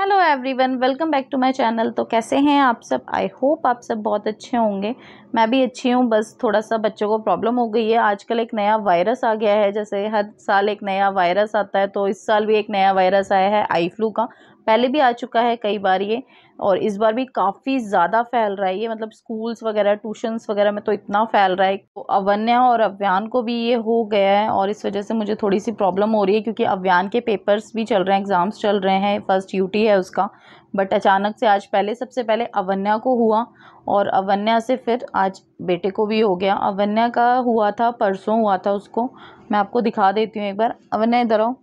hello everyone welcome back to my channel तो कैसे हैं आप सब आई होप आप सब बहुत अच्छे होंगे मैं भी अच्छी हूँ बस थोड़ा सा बच्चों को प्रॉब्लम हो गई है आजकल एक नया वायरस आ गया है जैसे हर साल एक नया वायरस आता है तो इस साल भी एक नया वायरस आया है आई फ्लू का पहले भी आ चुका है कई बार ये और इस बार भी काफ़ी ज़्यादा फैल रहा है ये मतलब स्कूल्स वगैरह ट्यूशन्स वगैरह में तो इतना फैल रहा है तो अवन्या और अव्यान को भी ये हो गया है और इस वजह से मुझे थोड़ी सी प्रॉब्लम हो रही है क्योंकि अव्यान के पेपर्स भी चल रहे हैं एग्ज़ाम्स चल रहे हैं फर्स्ट यूटी है उसका बट अचानक से आज पहले सबसे पहले अवन्या को हुआ और अवन्या से फिर आज बेटे को भी हो गया अवन्या का हुआ था परसों हुआ था उसको मैं आपको दिखा देती हूँ एक बार अवन्या इधर आओ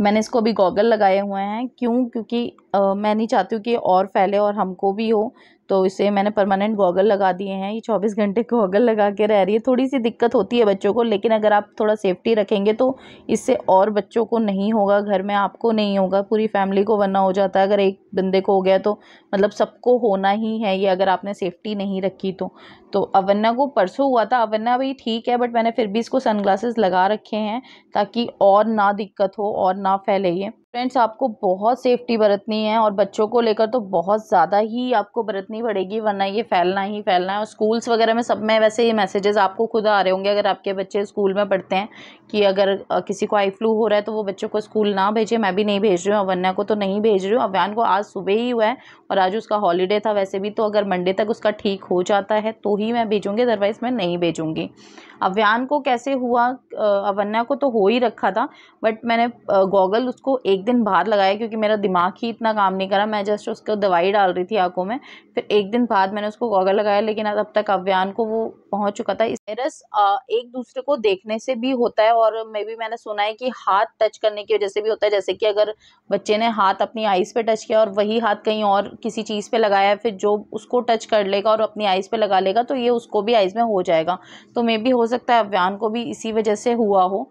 मैंने इसको अभी गॉगल लगाए हुए हैं क्यों क्योंकि मैं नहीं चाहती हूँ कि और फैले और हमको भी हो तो इसे मैंने परमानेंट गॉगल लगा दिए हैं ये चौबीस घंटे गॉगल लगा के रह रही है थोड़ी सी दिक्कत होती है बच्चों को लेकिन अगर आप थोड़ा सेफ्टी रखेंगे तो इससे और बच्चों को नहीं होगा घर में आपको नहीं होगा पूरी फैमिली को वरना हो जाता है अगर एक बंदे को हो गया तो मतलब सबको होना ही है ये अगर आपने सेफ्टी नहीं रखी तो तो अवन्ना को परसों हुआ था अवन्ना भी ठीक है बट मैंने फिर भी इसको सन लगा रखे हैं ताकि और ना दिक्कत हो और ना फैले ये फ्रेंड्स आपको बहुत सेफ्टी बरतनी है और बच्चों को लेकर तो बहुत ज़्यादा ही आपको बरतनी पड़ेगी वरना ये फैलना ही फैलना है और स्कूल्स वगैरह में सब में वैसे ये मैसेजेस आपको खुद आ रहे होंगे अगर आपके बच्चे स्कूल में पढ़ते हैं कि अगर किसी को आई फ्लू हो रहा है तो वो बच्चों को स्कूल ना भेजे मैं भी नहीं भेज रही हूँ अवन्या को तो नहीं भेज रही हूँ अवयान को आज सुबह ही हुआ है और आज उसका हॉलीडे था वैसे भी तो अगर मंडे तक उसका ठीक हो जाता है तो ही मैं भेजूँगी अदरवाइज़ मैं नहीं भेजूँगी अव्यान को कैसे हुआ अवन्या को तो हो ही रखा था बट मैंने गॉगल उसको एक एक दिन बाहर लगाया क्योंकि मेरा दिमाग ही इतना काम नहीं करा मैं जस्ट उसको दवाई डाल रही थी आँखों में फिर एक दिन बाद मैंने उसको गॉगल लगाया लेकिन अब तक अव्यान को वो पहुंच चुका था इस वायरस एक दूसरे को देखने से भी होता है और मे भी मैंने सुना है कि हाथ टच करने की वजह से भी होता है जैसे कि अगर बच्चे ने हाथ अपनी आइस पे टच किया और वही हाथ कहीं और किसी चीज़ पे लगाया फिर जो उसको टच कर लेगा और अपनी आइस पे लगा लेगा तो ये उसको भी आइस में हो जाएगा तो मे भी हो सकता है अभियान को भी इसी वजह से हुआ हो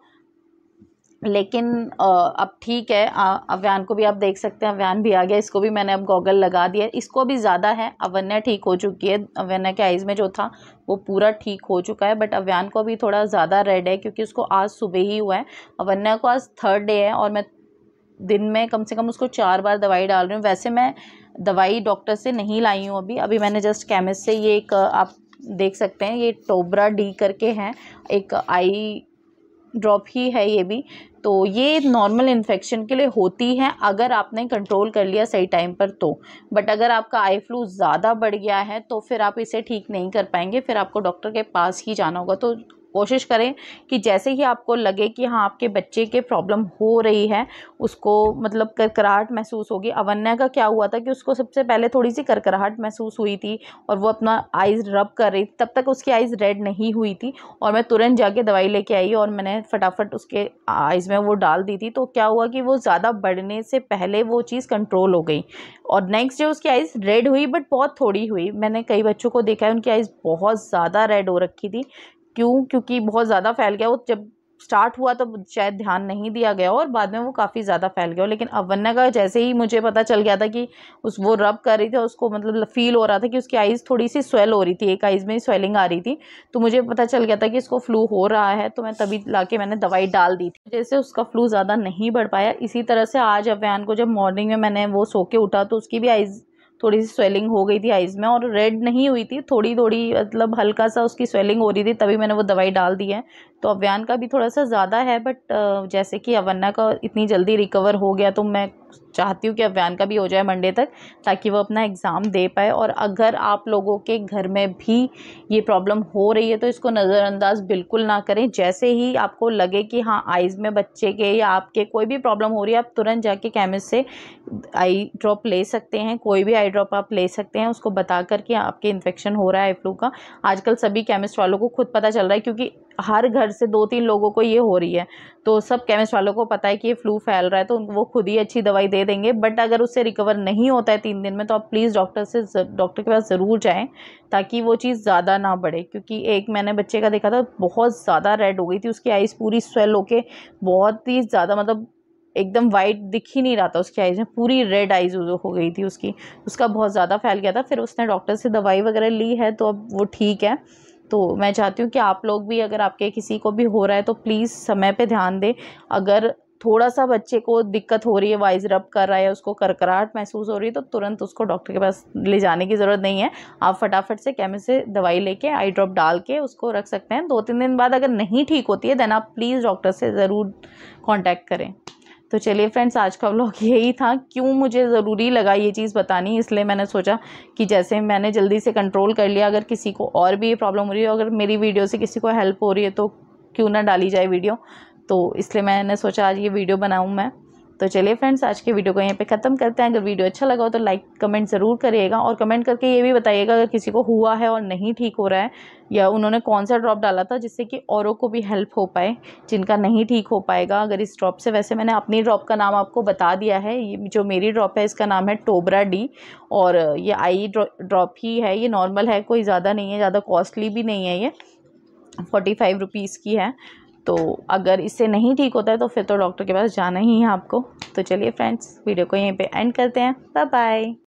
लेकिन अब ठीक है अव्यान को भी आप देख सकते हैं अव्यान भी आ गया इसको भी मैंने अब गॉगल लगा दिया इसको भी ज़्यादा है अवन्या ठीक हो चुकी है अवन्या के आइज़ में जो था वो पूरा ठीक हो चुका है बट अव्यान को अभी थोड़ा ज़्यादा रेड है क्योंकि उसको आज सुबह ही हुआ है अवन्या को आज थर्ड डे है और मैं दिन में कम से कम उसको चार बार दवाई डाल रही हूँ वैसे मैं दवाई डॉक्टर से नहीं लाई हूँ अभी अभी मैंने जस्ट केमिस्ट से ये एक आप देख सकते हैं ये टोबरा डी करके हैं एक आई ड्रॉप ही है ये भी तो ये नॉर्मल इन्फेक्शन के लिए होती है अगर आपने कंट्रोल कर लिया सही टाइम पर तो बट अगर आपका आई फ्लू ज़्यादा बढ़ गया है तो फिर आप इसे ठीक नहीं कर पाएंगे फिर आपको डॉक्टर के पास ही जाना होगा तो कोशिश करें कि जैसे ही आपको लगे कि हाँ आपके बच्चे के प्रॉब्लम हो रही है उसको मतलब करकराहट महसूस होगी अवन्या का क्या हुआ था कि उसको सबसे पहले थोड़ी सी करकराहट महसूस हुई थी और वो अपना आइज़ रब कर रही थी तब तक उसकी आइज़ रेड नहीं हुई थी और मैं तुरंत जाके दवाई लेके आई और मैंने फटाफट उसके आइज़ में वो डाल दी थी तो क्या हुआ कि वो ज़्यादा बढ़ने से पहले वो चीज़ कंट्रोल हो गई और नेक्स्ट डे उसकी आइज़ रेड हुई बट बहुत थोड़ी हुई मैंने कई बच्चों को देखा है उनकी आइज़ बहुत ज़्यादा रेड हो रखी थी क्यों क्योंकि बहुत ज़्यादा फैल गया वो जब स्टार्ट हुआ तो शायद ध्यान नहीं दिया गया और बाद में वो काफ़ी ज़्यादा फैल गया लेकिन अवन्ना का जैसे ही मुझे पता चल गया था कि उस वो रब कर रही थी उसको मतलब फील हो रहा था कि उसकी आइज़ थोड़ी सी स्वेल हो रही थी एक आइज़ में ही स्वेलिंग आ रही थी तो मुझे पता चल गया था कि इसको फ्लू हो रहा है तो मैं तभी ला मैंने दवाई डाल दी थी जैसे उसका फ्लू ज़्यादा नहीं बढ़ पाया इसी तरह से आज अवयान को जब मॉर्निंग में मैंने वो सो के उठा तो उसकी भी आइज़ थोड़ी सी स्वेलिंग हो गई थी आइज़ में और रेड नहीं हुई थी थोड़ी थोड़ी मतलब हल्का सा उसकी स्वेलिंग हो रही थी तभी मैंने वो दवाई डाल दी है तो अव्यान का भी थोड़ा सा ज़्यादा है बट जैसे कि अवन्ना का इतनी जल्दी रिकवर हो गया तो मैं चाहती हूँ कि अव्यान का भी हो जाए मंडे तक ताकि वो अपना एग्ज़ाम दे पाए और अगर आप लोगों के घर में भी ये प्रॉब्लम हो रही है तो इसको नज़रअंदाज बिल्कुल ना करें जैसे ही आपको लगे कि हाँ आइज़ में बच्चे के या आपके कोई भी प्रॉब्लम हो रही है आप तुरंत जाके केमिस्ट से आई ड्रॉप ले सकते हैं कोई भी आई ड्रॉप आप ले सकते हैं उसको बता कर कि आपके इन्फेक्शन हो रहा है आई फ्लू का आजकल सभी केमिस्ट वालों को खुद पता चल रहा है क्योंकि हर घर से दो तीन लोगों को ये हो रही है तो सब केमिस्ट वालों को पता है कि ये फ्लू फैल रहा है तो वो खुद ही अच्छी दवाई दे देंगे बट अगर उससे रिकवर नहीं होता है तीन दिन में तो आप प्लीज़ डॉक्टर से डॉक्टर के पास ज़रूर जाएँ ताकि वो चीज़ ज़्यादा ना बढ़े क्योंकि एक मैंने बच्चे का देखा था बहुत ज़्यादा रेड हो गई थी उसकी आइज़ पूरी स्वेल होके बहुत ही ज़्यादा मतलब एकदम वाइट दिख ही नहीं रहा था उसकी आइज़ में पूरी रेड आइज़ हो गई थी उसकी उसका बहुत ज़्यादा फैल गया था फिर उसने डॉक्टर से दवाई वगैरह ली है तो अब वो ठीक है तो मैं चाहती हूँ कि आप लोग भी अगर आपके किसी को भी हो रहा है तो प्लीज़ समय पे ध्यान दें अगर थोड़ा सा बच्चे को दिक्कत हो रही है वाइज रब कर रहा है उसको करकराहट महसूस हो रही है तो तुरंत उसको डॉक्टर के पास ले जाने की ज़रूरत नहीं है आप फटाफट से केमिस्ट से दवाई लेके आई ड्रॉप डाल के उसको रख सकते हैं दो तीन दिन बाद अगर नहीं ठीक होती है देन आप प्लीज़ डॉक्टर से ज़रूर कॉन्टैक्ट करें तो चलिए फ्रेंड्स आज का व्लॉग यही था क्यों मुझे ज़रूरी लगा ये चीज़ बतानी इसलिए मैंने सोचा कि जैसे मैंने जल्दी से कंट्रोल कर लिया अगर किसी को और भी ये प्रॉब्लम हो रही है अगर मेरी वीडियो से किसी को हेल्प हो रही है तो क्यों ना डाली जाए वीडियो तो इसलिए मैंने सोचा आज ये वीडियो बनाऊँ मैं तो चलिए फ्रेंड्स आज के वीडियो को यहीं पे ख़त्म करते हैं अगर वीडियो अच्छा लगा हो तो लाइक कमेंट ज़रूर करिएगा और कमेंट करके ये भी बताइएगा अगर किसी को हुआ है और नहीं ठीक हो रहा है या उन्होंने कौन सा ड्रॉप डाला था जिससे कि औरों को भी हेल्प हो पाए जिनका नहीं ठीक हो पाएगा अगर इस ड्रॉप से वैसे मैंने अपनी ड्रॉप का नाम आपको बता दिया है ये जो मेरी ड्रॉप है इसका नाम है टोबरा डी और ये आई ड्रॉप ही है ये नॉर्मल है कोई ज़्यादा नहीं है ज़्यादा कॉस्टली भी नहीं है ये फोर्टी फाइव रुपीज़ की है तो अगर इससे नहीं ठीक होता है तो फिर तो डॉक्टर के पास जाना ही है आपको तो चलिए फ्रेंड्स वीडियो को यहीं पे एंड करते हैं बाय बाय